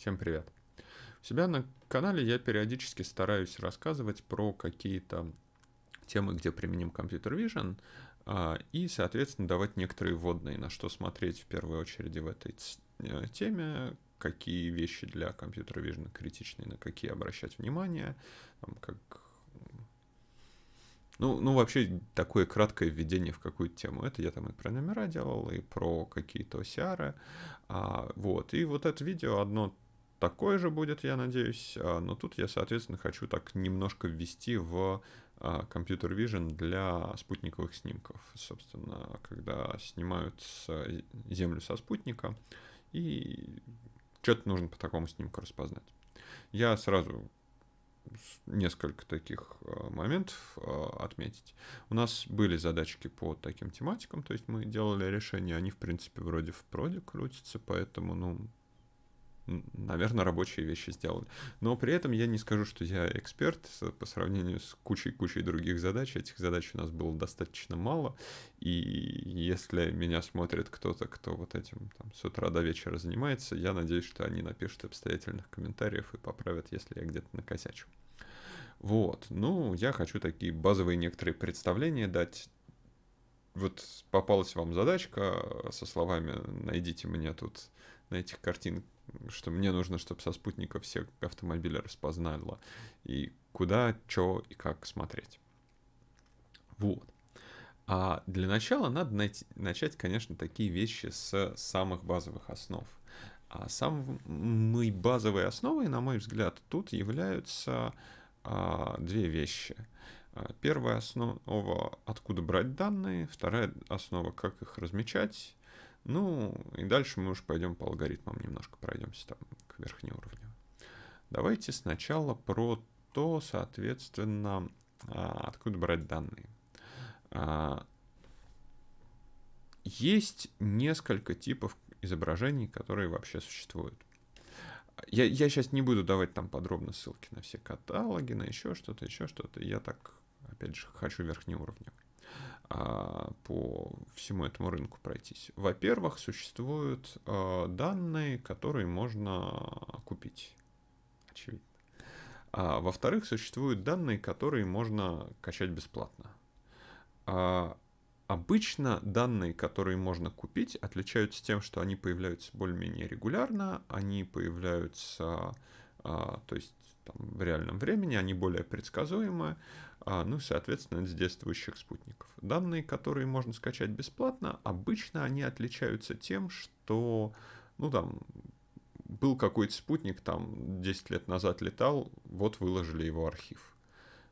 Всем привет! У себя на канале я периодически стараюсь рассказывать про какие-то темы, где применим компьютер Vision, а, и, соответственно, давать некоторые вводные, на что смотреть в первую очередь в этой э, теме, какие вещи для компьютер Vision критичны, на какие обращать внимание, как ну, ну, вообще, такое краткое введение в какую-то тему. Это я там и про номера делал, и про какие-то OCR. А, вот. И вот это видео одно такой же будет, я надеюсь, а, но тут я, соответственно, хочу так немножко ввести в а, компьютер Vision для спутниковых снимков. Собственно, когда снимают э, Землю со спутника, и что-то нужно по такому снимку распознать. Я сразу несколько таких а, моментов отметить. У нас были задачки по таким тематикам, то есть мы делали решения, они, в принципе, вроде в проде крутятся, поэтому, ну, наверное, рабочие вещи сделали. Но при этом я не скажу, что я эксперт по сравнению с кучей-кучей других задач. Этих задач у нас было достаточно мало. И если меня смотрит кто-то, кто вот этим там, с утра до вечера занимается, я надеюсь, что они напишут обстоятельных комментариев и поправят, если я где-то накосячу. Вот, ну, я хочу такие базовые некоторые представления дать. Вот попалась вам задачка со словами «найдите мне тут на этих картин что мне нужно, чтобы со спутника все автомобили распознало, и куда, что и как смотреть. Вот. А для начала надо найти, начать, конечно, такие вещи с самых базовых основ. А самой базовой основой, на мой взгляд, тут являются а, две вещи. А, первая основа, откуда брать данные, вторая основа, как их размечать, ну, и дальше мы уже пойдем по алгоритмам немножко пройдемся там к верхнему уровню. Давайте сначала про то, соответственно, а, откуда брать данные. А, есть несколько типов изображений, которые вообще существуют. Я, я сейчас не буду давать там подробно ссылки на все каталоги, на еще что-то, еще что-то. Я так, опять же, хочу верхний уровневый. А, по всему этому рынку пройтись. Во-первых, существуют а, данные, которые можно купить. Очевидно. А, во-вторых, существуют данные, которые можно качать бесплатно. А, обычно данные, которые можно купить, отличаются тем, что они появляются более-менее регулярно, они появляются, а, то есть там, в реальном времени, они более предсказуемы, а, ну соответственно, с действующих спутников. Данные, которые можно скачать бесплатно, обычно они отличаются тем, что, ну там, был какой-то спутник, там 10 лет назад летал, вот выложили его архив.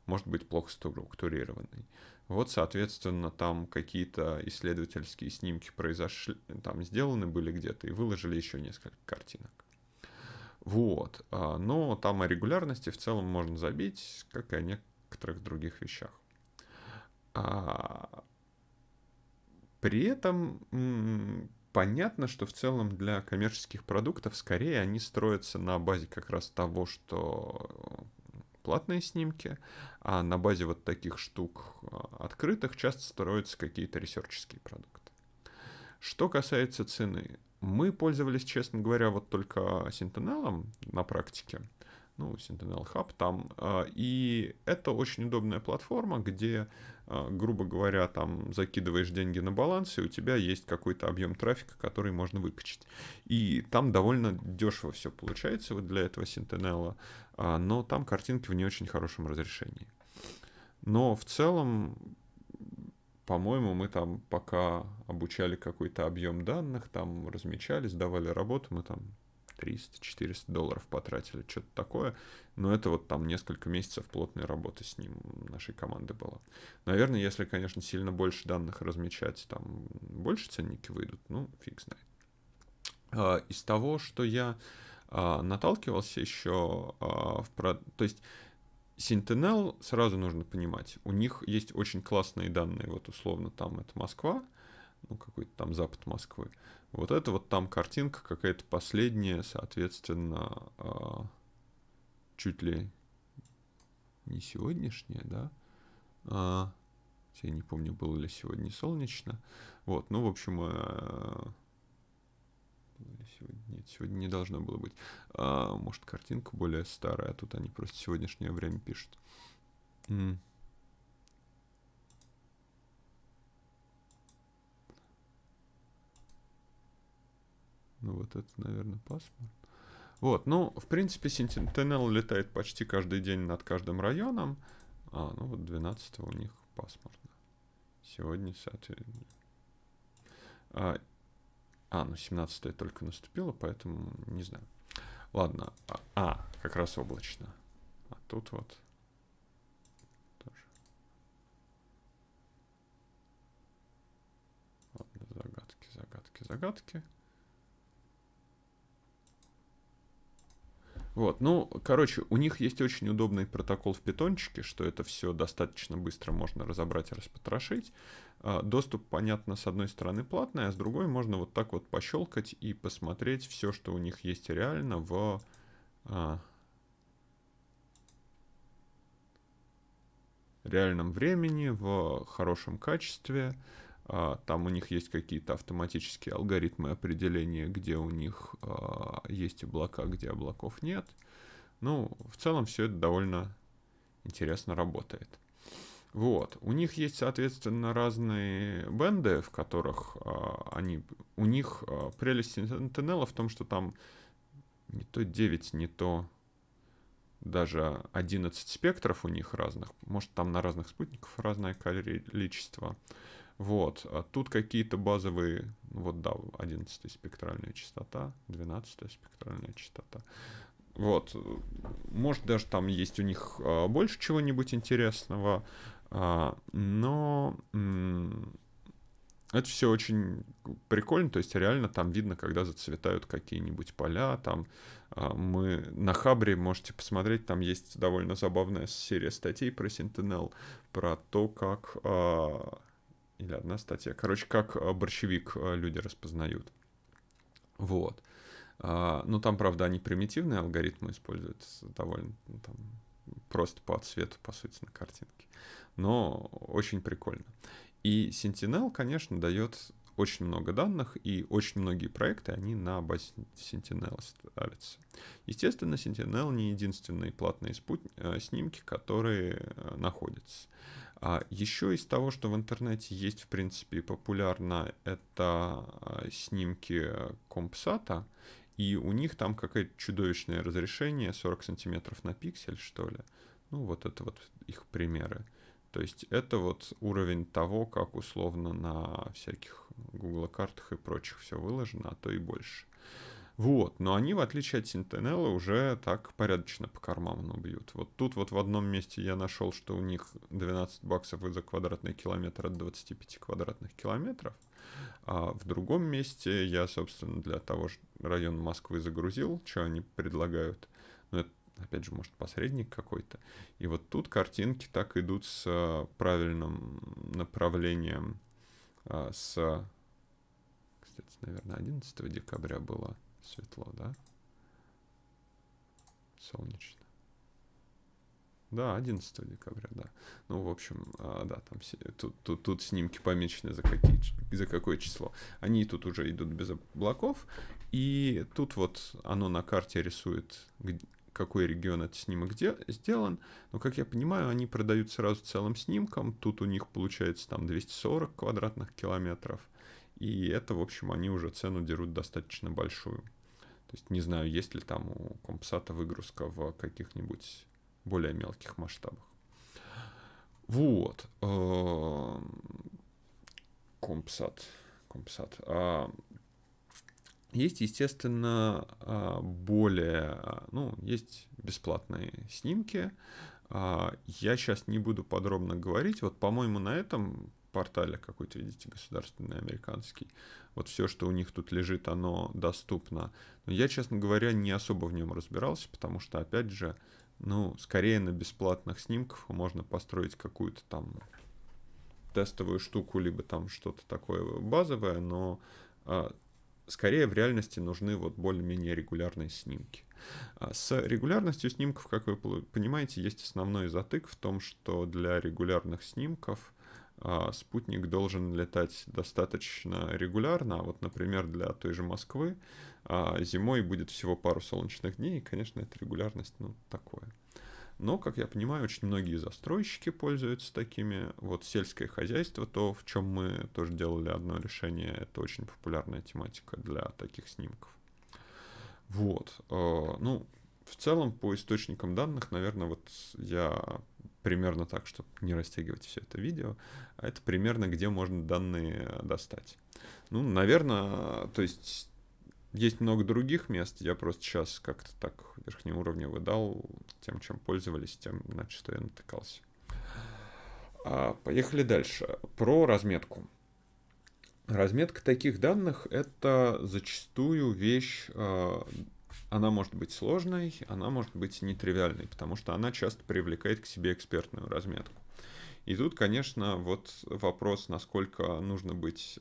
Может быть, плохо структурированный. Вот, соответственно, там какие-то исследовательские снимки произошли, там сделаны были где-то и выложили еще несколько картинок. Вот. А, но там о регулярности в целом можно забить, как и о некоторых других вещах. А, при этом понятно, что в целом для коммерческих продуктов скорее они строятся на базе как раз того, что платные снимки, а на базе вот таких штук а, открытых часто строятся какие-то ресерческие продукты. Что касается цены, мы пользовались, честно говоря, вот только Sentinel на практике. Ну, Sentinel Hub там. А, и это очень удобная платформа, где, а, грубо говоря, там закидываешь деньги на баланс, и у тебя есть какой-то объем трафика, который можно выкачать. И там довольно дешево все получается вот для этого Sentinel, а, но там картинки в не очень хорошем разрешении. Но в целом по-моему, мы там пока обучали какой-то объем данных, там размечались, давали работу, мы там 300-400 долларов потратили, что-то такое. Но это вот там несколько месяцев плотной работы с ним нашей команды было. Наверное, если, конечно, сильно больше данных размечать, там больше ценники выйдут, ну, фиг знает. А, из того, что я а, наталкивался еще а, в... То есть Sentinel, сразу нужно понимать, у них есть очень классные данные. Вот условно там это Москва, ну какой-то там запад Москвы. Вот это вот там картинка какая-то последняя, соответственно, а, чуть ли не сегодняшняя, да? А, я не помню, было ли сегодня солнечно. Вот, ну, в общем, э, сегодня нет, сегодня не должно было быть. А, может, картинка более старая, а тут они просто сегодняшнее время пишут. М. Ну вот это, наверное, паспорт. Вот, ну, в принципе, Sentinel летает почти каждый день над каждым районом. А, ну вот 12 у них пасмурно. Сегодня, соответственно. А, а, ну 17 только наступило, поэтому не знаю. Ладно. А, а, как раз облачно. А тут вот. Тоже. Ладно, загадки, загадки, загадки. Вот, ну, короче, у них есть очень удобный протокол в питончике, что это все достаточно быстро можно разобрать и распотрошить. А, доступ, понятно, с одной стороны платный, а с другой можно вот так вот пощелкать и посмотреть все, что у них есть реально в... А, реальном времени, в хорошем качестве. А, там у них есть какие-то автоматические алгоритмы определения, где у них есть облака, где облаков нет. Ну, в целом все это довольно интересно работает. Вот. У них есть, соответственно, разные бенды, в которых а, они... У них а, прелесть Сентинела в том, что там не то 9, не то даже 11 спектров у них разных. Может, там на разных спутников разное количество. Вот. А тут какие-то базовые... Ну вот, да, 11 спектральная частота, 12 спектральная частота. Вот. Может, даже там есть у них а, больше чего-нибудь интересного. А, но это все очень прикольно, то есть реально там видно, когда зацветают какие-нибудь поля, там а, мы на Хабре можете посмотреть, там есть довольно забавная серия статей про Sentinel, про то, как... А, или одна статья, короче, как борщевик люди распознают. Вот. Ну, там, правда, они примитивные алгоритмы используют, довольно там, просто по цвету, по сути, на картинке но очень прикольно. И Sentinel, конечно, дает очень много данных, и очень многие проекты, они на базе Sentinel ставятся. Естественно, Sentinel не единственные платные спут... Э, снимки, которые э, находятся. А еще из того, что в интернете есть, в принципе, популярно, это э, снимки компсата, и у них там какое-то чудовищное разрешение, 40 сантиметров на пиксель, что ли. Ну, вот это вот их примеры. То есть это вот уровень того, как условно на всяких Google картах и прочих все выложено, а то и больше. Вот, но они, в отличие от Sentinel, уже так порядочно по карману бьют. Вот тут вот в одном месте я нашел, что у них 12 баксов за квадратный километр от 25 квадратных километров. А в другом месте я, собственно, для того же района Москвы загрузил, что они предлагают. Но это опять же, может, посредник какой-то. И вот тут картинки так идут с э, правильным направлением, э, с... Кстати, наверное, 11 декабря было светло, да? Солнечно. Да, 11 декабря, да. Ну, в общем, э, да, там тут, тут, тут снимки помечены за, какие, за какое число. Они тут уже идут без облаков, и тут вот оно на карте рисует, какой регион этот снимок сделан. Но, как я понимаю, они продают сразу целым снимком. Тут у них получается там 240 квадратных километров. И это, в общем, они уже цену дерут достаточно большую. То есть не знаю, есть ли там у компсата выгрузка в каких-нибудь более мелких масштабах. Вот. Эм, Компсат. Компсат. А есть, естественно, а, более, а, ну, есть бесплатные снимки. А, я сейчас не буду подробно говорить. Вот, по-моему, на этом портале какой-то, видите, государственный американский. Вот все, что у них тут лежит, оно доступно. Но я, честно говоря, не особо в нем разбирался, потому что, опять же, ну, скорее на бесплатных снимках можно построить какую-то там тестовую штуку, либо там что-то такое базовое, но скорее в реальности нужны вот более-менее регулярные снимки. А с регулярностью снимков, как вы понимаете, есть основной затык в том, что для регулярных снимков а, спутник должен летать достаточно регулярно, а вот, например, для той же Москвы а, зимой будет всего пару солнечных дней, и, конечно, это регулярность, ну, такое. Но, как я понимаю, очень многие застройщики пользуются такими. Вот сельское хозяйство, то, в чем мы тоже делали одно решение, это очень популярная тематика для таких снимков. Вот. Э, ну, в целом, по источникам данных, наверное, вот я примерно так, чтобы не растягивать все это видео, а это примерно где можно данные достать. Ну, наверное, то есть есть много других мест, я просто сейчас как-то так верхнеуровнево дал тем, чем пользовались, тем, на что я натыкался. А, поехали дальше. Про разметку. Разметка таких данных — это зачастую вещь, а, она может быть сложной, она может быть нетривиальной, потому что она часто привлекает к себе экспертную разметку. И тут, конечно, вот вопрос, насколько нужно быть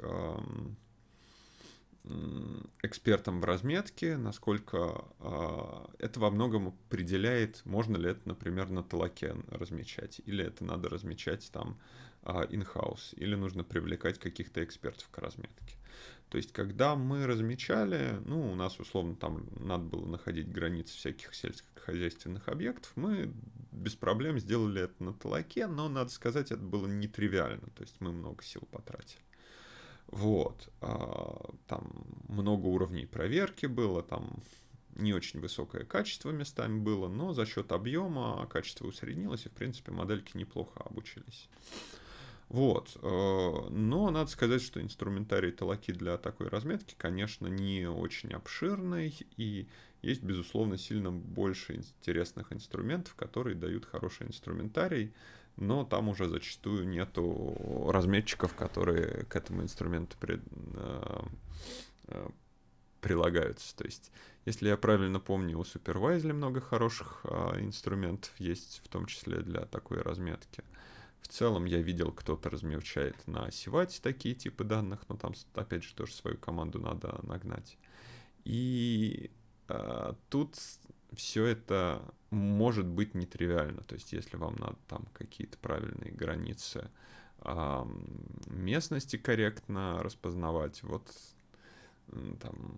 экспертом в разметке, насколько э, это во многом определяет, можно ли это, например, на толоке размечать, или это надо размечать там а, in-house, или нужно привлекать каких-то экспертов к разметке. То есть, когда мы размечали, ну, у нас условно там надо было находить границы всяких сельскохозяйственных объектов, мы без проблем сделали это на толоке, но, надо сказать, это было нетривиально, то есть мы много сил потратили. Вот. А, там много уровней проверки было, там не очень высокое качество местами было, но за счет объема качество усреднилось, и, в принципе, модельки неплохо обучились. Вот. Э, но надо сказать, что инструментарий толоки для такой разметки, конечно, не очень обширный, и есть, безусловно, сильно больше интересных инструментов, которые дают хороший инструментарий, но там уже зачастую нету разметчиков, которые к этому инструменту при, э, э, прилагаются. То есть, если я правильно помню, у Superwisely много хороших э, инструментов есть, в том числе для такой разметки. В целом я видел, кто-то размечает на Сивате такие типы данных, но там, опять же, тоже свою команду надо нагнать. И э, тут все это может быть нетривиально. То есть, если вам надо там какие-то правильные границы местности корректно распознавать, вот там,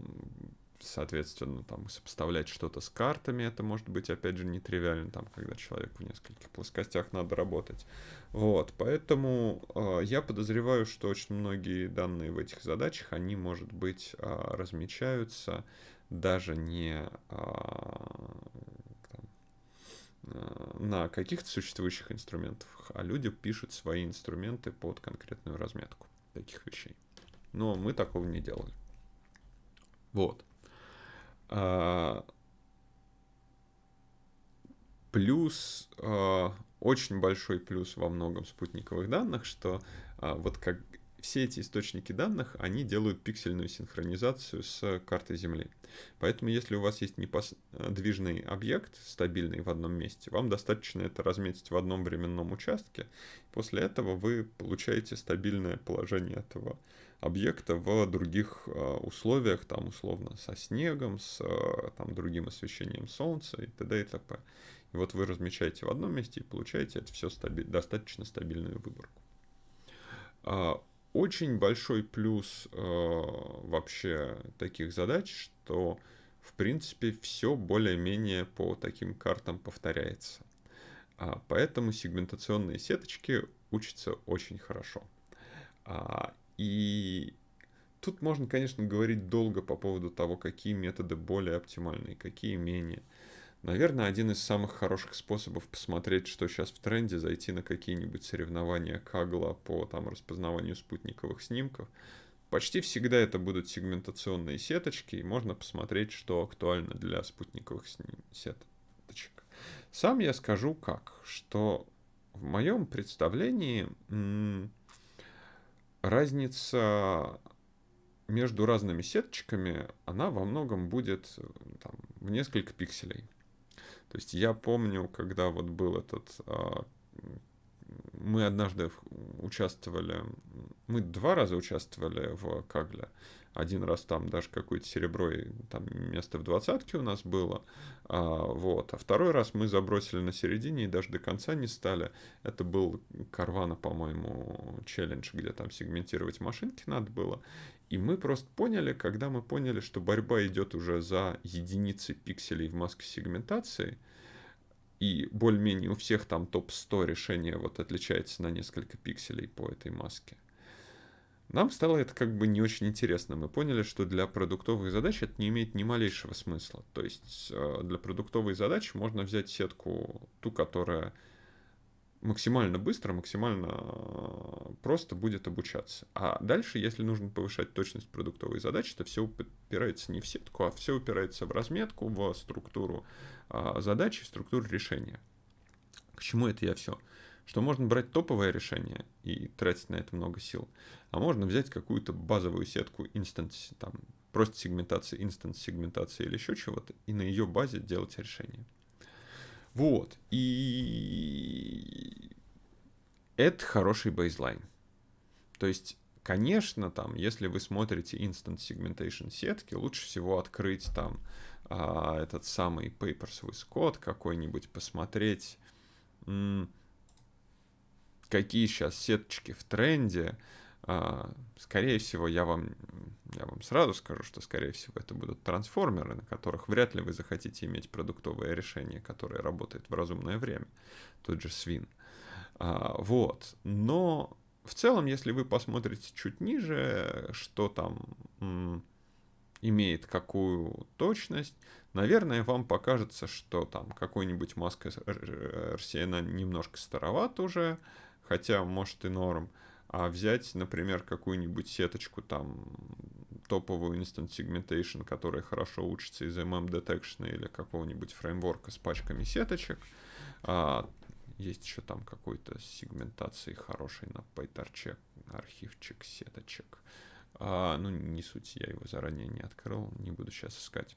соответственно, там сопоставлять что-то с картами, это может быть, опять же, нетривиально, там, когда человек в нескольких плоскостях надо работать. Вот, поэтому э, я подозреваю, что очень многие данные в этих задачах, они, может быть, э, размечаются, даже не а, а, на каких-то существующих инструментах, а люди пишут свои инструменты под конкретную разметку таких вещей. Но мы такого не делали. Вот. А, плюс, а, очень большой плюс во многом спутниковых данных, что а, вот как все эти источники данных, они делают пиксельную синхронизацию с картой Земли. Поэтому если у вас есть неподвижный объект, стабильный в одном месте, вам достаточно это разметить в одном временном участке. После этого вы получаете стабильное положение этого объекта в других а, условиях, там условно со снегом, с а, там, другим освещением солнца и т.д. и т.п. И вот вы размечаете в одном месте и получаете это все стаби- достаточно стабильную выборку. А, очень большой плюс э, вообще таких задач, что в принципе все более-менее по таким картам повторяется. А, поэтому сегментационные сеточки учатся очень хорошо. А, и тут можно, конечно, говорить долго по поводу того, какие методы более оптимальные, какие менее. Наверное, один из самых хороших способов посмотреть, что сейчас в тренде, зайти на какие-нибудь соревнования Кагла по там, распознаванию спутниковых снимков. Почти всегда это будут сегментационные сеточки, и можно посмотреть, что актуально для спутниковых сеточек. Сам я скажу как, что в моем представлении м- разница между разными сеточками, она во многом будет там, в несколько пикселей. То есть я помню, когда вот был этот... А, мы однажды участвовали... Мы два раза участвовали в Кагле. Один раз там даже какое-то серебро, и там место в двадцатке у нас было. А, вот. А второй раз мы забросили на середине и даже до конца не стали. Это был Карвана, по-моему, челлендж, где там сегментировать машинки надо было. И мы просто поняли, когда мы поняли, что борьба идет уже за единицы пикселей в маске сегментации, и более-менее у всех там топ-100 решение вот отличается на несколько пикселей по этой маске – нам стало это как бы не очень интересно. Мы поняли, что для продуктовых задач это не имеет ни малейшего смысла. То есть э, для продуктовой задачи можно взять сетку, ту, которая максимально быстро, максимально э, просто будет обучаться. А дальше, если нужно повышать точность продуктовой задачи, то все упирается не в сетку, а все упирается в разметку, в структуру э, задачи, в структуру решения. К чему это я все? что можно брать топовое решение и тратить на это много сил, а можно взять какую-то базовую сетку инстанс, там, просто сегментации, инстанс сегментации или еще чего-то, и на ее базе делать решение. Вот, и это хороший бейзлайн. То есть Конечно, там, если вы смотрите Instant Segmentation сетки, лучше всего открыть там а, этот самый Papers with Code какой-нибудь, посмотреть какие сейчас сеточки в тренде, а, скорее всего, я вам, я вам сразу скажу, что, скорее всего, это будут трансформеры, на которых вряд ли вы захотите иметь продуктовое решение, которое работает в разумное время. Тот же свин. А, вот. Но в целом, если вы посмотрите чуть ниже, что там имеет какую точность, наверное, вам покажется, что там какой-нибудь маска RCN немножко староват уже, хотя, может, и норм. А взять, например, какую-нибудь сеточку там топовую Instant Segmentation, которая хорошо учится из MM Detection или какого-нибудь фреймворка с пачками сеточек. А, есть еще там какой-то сегментации хороший на PyTorch, архивчик сеточек. А, ну, не суть, я его заранее не открыл, не буду сейчас искать.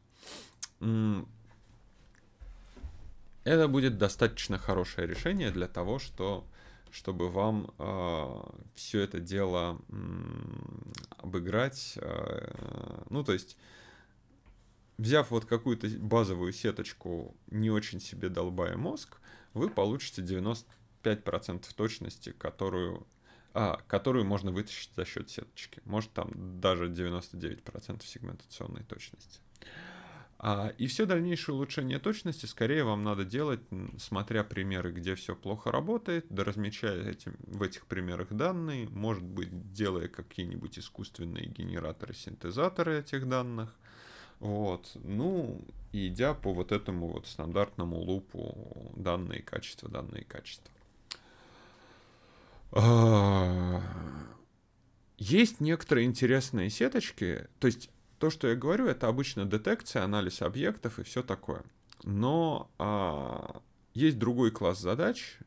Это будет достаточно хорошее решение для того, что чтобы вам э, все это дело э, обыграть. Э, ну, то есть, взяв вот какую-то базовую сеточку, не очень себе долбая мозг, вы получите 95% точности, которую, а, которую можно вытащить за счет сеточки. Может, там даже 99% сегментационной точности. Э, а, и все дальнейшее улучшение точности скорее вам надо делать, смотря примеры, где все плохо работает, доразмечая размечая эти, в этих примерах данные, может быть, делая какие-нибудь искусственные генераторы, синтезаторы этих данных. Вот. Ну, идя по вот этому вот стандартному лупу данные качества, данные качества. А, есть некоторые интересные сеточки, то есть то, что я говорю, это обычно детекция, анализ объектов и все такое. Но а, есть другой класс задач,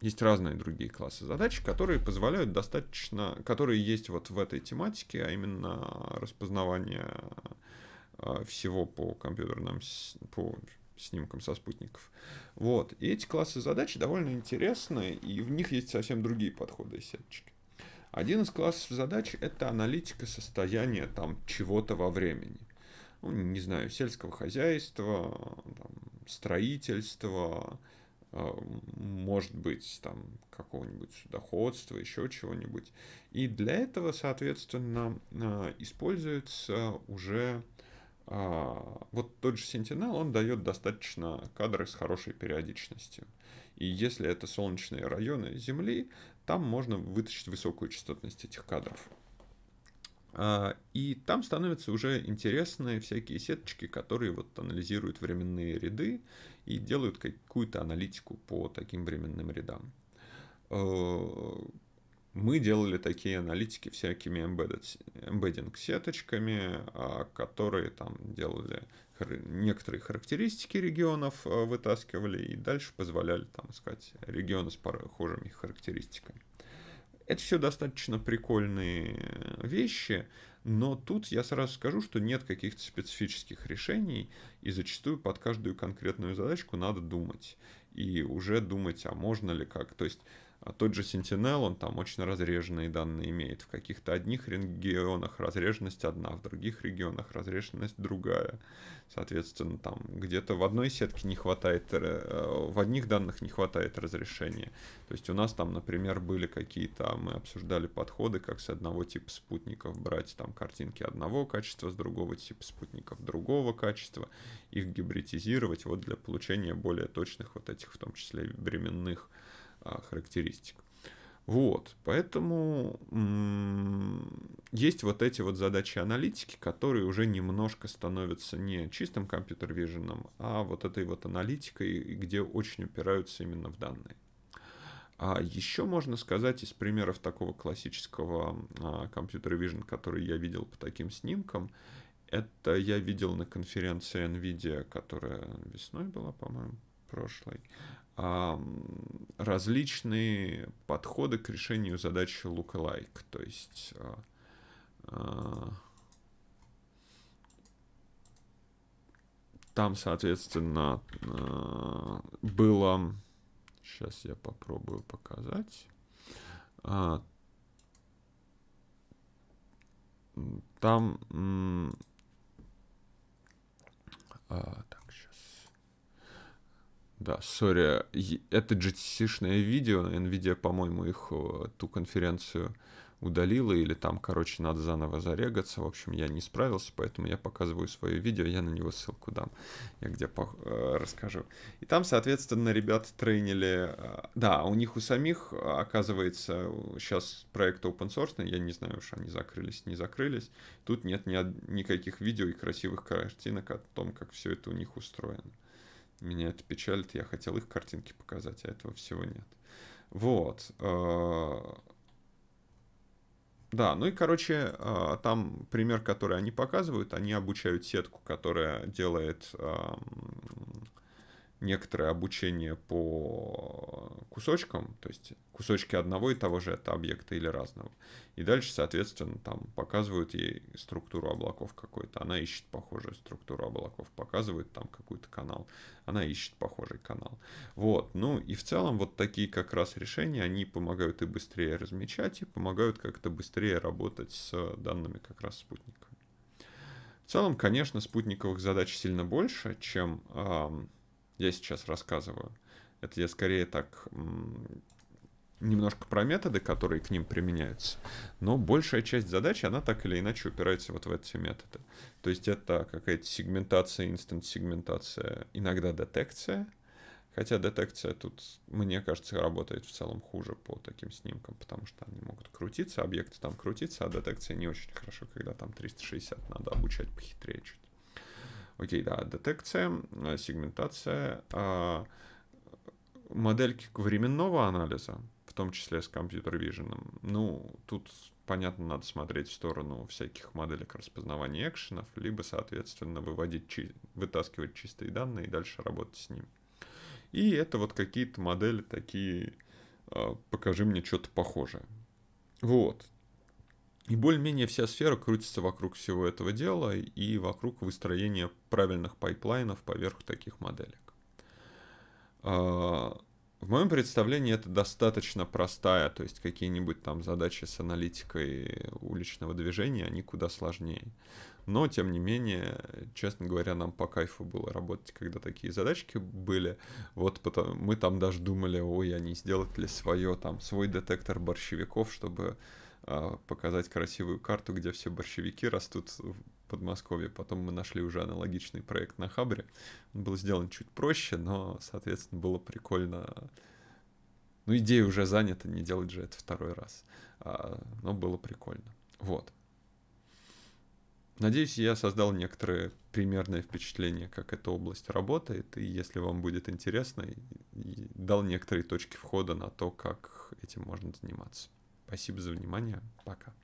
есть разные другие классы задач, которые позволяют достаточно, которые есть вот в этой тематике, а именно распознавание а, всего по компьютерным, по снимкам со спутников. Вот. И эти классы задач довольно интересны, и в них есть совсем другие подходы и сеточки. Один из классов задач – это аналитика состояния там чего-то во времени. Ну, не знаю, сельского хозяйства, там, строительства, а, может быть, там, какого-нибудь судоходства, еще чего-нибудь. И для этого, соответственно, а, используется уже а, вот тот же Sentinel, он дает достаточно кадры с хорошей периодичностью. И если это солнечные районы Земли, там можно вытащить высокую частотность этих кадров. А, и там становятся уже интересные всякие сеточки, которые вот анализируют временные ряды и делают какую-то аналитику по таким временным рядам. Э, мы делали такие аналитики всякими embedding сеточками, а, которые там делали некоторые характеристики регионов а, вытаскивали и дальше позволяли там искать регионы с похожими характеристиками. Это все достаточно прикольные вещи, но тут я сразу скажу, что нет каких-то специфических решений, и зачастую под каждую конкретную задачку надо думать. И уже думать, а можно ли как. То есть а Тот же Sentinel, он там очень разреженные данные имеет. В каких-то одних регионах разреженность одна, в других регионах разреженность другая. Соответственно, там где-то в одной сетке не хватает, э, в одних данных не хватает разрешения. То есть у нас там, например, были какие-то, а мы обсуждали подходы, как с одного типа спутников брать там картинки одного качества, с другого типа спутников другого качества, их гибридизировать вот для получения более точных вот этих, в том числе временных а, характеристик. Вот, поэтому есть вот эти вот задачи аналитики, которые уже немножко становятся не чистым компьютер-виженом, а вот этой вот аналитикой, где очень упираются именно в данные. А еще можно сказать из примеров такого классического а, компьютер-вижен, который я видел по таким снимкам, это я видел на конференции NVIDIA, которая весной была, по-моему, прошлой различные подходы к решению задачи lookalike. То есть а, а, там, соответственно, а, было... Сейчас я попробую показать. Там... Так. Да, сори, это GTC-шное видео, Nvidia, по-моему, их э, ту конференцию удалила, или там, короче, надо заново зарегаться. В общем, я не справился, поэтому я показываю свое видео, я на него ссылку дам, я где по, э, расскажу. И там, соответственно, ребята тренили... Э, да, у них у самих, оказывается, сейчас проект open source, я не знаю уж, они закрылись, не закрылись. Тут нет ни, никаких видео и красивых картинок о том, как все это у них устроено. Меня это печалит, я хотел их картинки показать, а этого всего нет. Вот. Э, да, ну и, короче, э, там пример, который они показывают, они обучают сетку, которая делает эм, некоторое обучение по кусочкам, то есть кусочки одного и того же это объекта или разного. И дальше, соответственно, там показывают ей структуру облаков какой-то. Она ищет похожую структуру облаков, показывает там какой-то канал. Она ищет похожий канал. Вот. Ну и в целом вот такие как раз решения, они помогают и быстрее размечать, и помогают как-то быстрее работать с данными как раз спутниками. В целом, конечно, спутниковых задач сильно больше, чем я сейчас рассказываю. Это я скорее так немножко про методы, которые к ним применяются, но большая часть задачи, она так или иначе упирается вот в эти методы. То есть это какая-то сегментация, инстант-сегментация, иногда детекция, хотя детекция тут, мне кажется, работает в целом хуже по таким снимкам, потому что они могут крутиться, объекты там крутиться, а детекция не очень хорошо, когда там 360 надо обучать похитрее чуть. Окей, да, детекция, э, сегментация, а, модельки временного анализа, в том числе с компьютер виженом. Ну, тут, понятно, надо смотреть в сторону всяких моделек распознавания экшенов, либо, соответственно, выводить, чи- вытаскивать чистые данные и дальше работать с ним. И это вот какие-то модели такие, а, покажи мне что-то похожее. Вот, и более-менее вся сфера крутится вокруг всего этого дела и вокруг выстроения правильных пайплайнов поверх таких моделек. А, в моем представлении это достаточно простая, то есть какие-нибудь там задачи с аналитикой уличного движения, они куда сложнее. Но, тем не менее, честно говоря, нам по кайфу было работать, когда такие задачки были. Вот потом, мы там даже думали, ой, они а сделают ли свое, там, свой детектор борщевиков, чтобы а, показать красивую карту, где все борщевики растут в Подмосковье. Потом мы нашли уже аналогичный проект на Хабре. Он был сделан чуть проще, но, соответственно, было прикольно. Ну, идея уже занята, не делать же это второй раз. А, но было прикольно. Вот. Надеюсь, я создал некоторое примерное впечатление, как эта область работает, и если вам будет интересно, дал некоторые точки входа на то, как этим можно заниматься. Спасибо за внимание. Пока.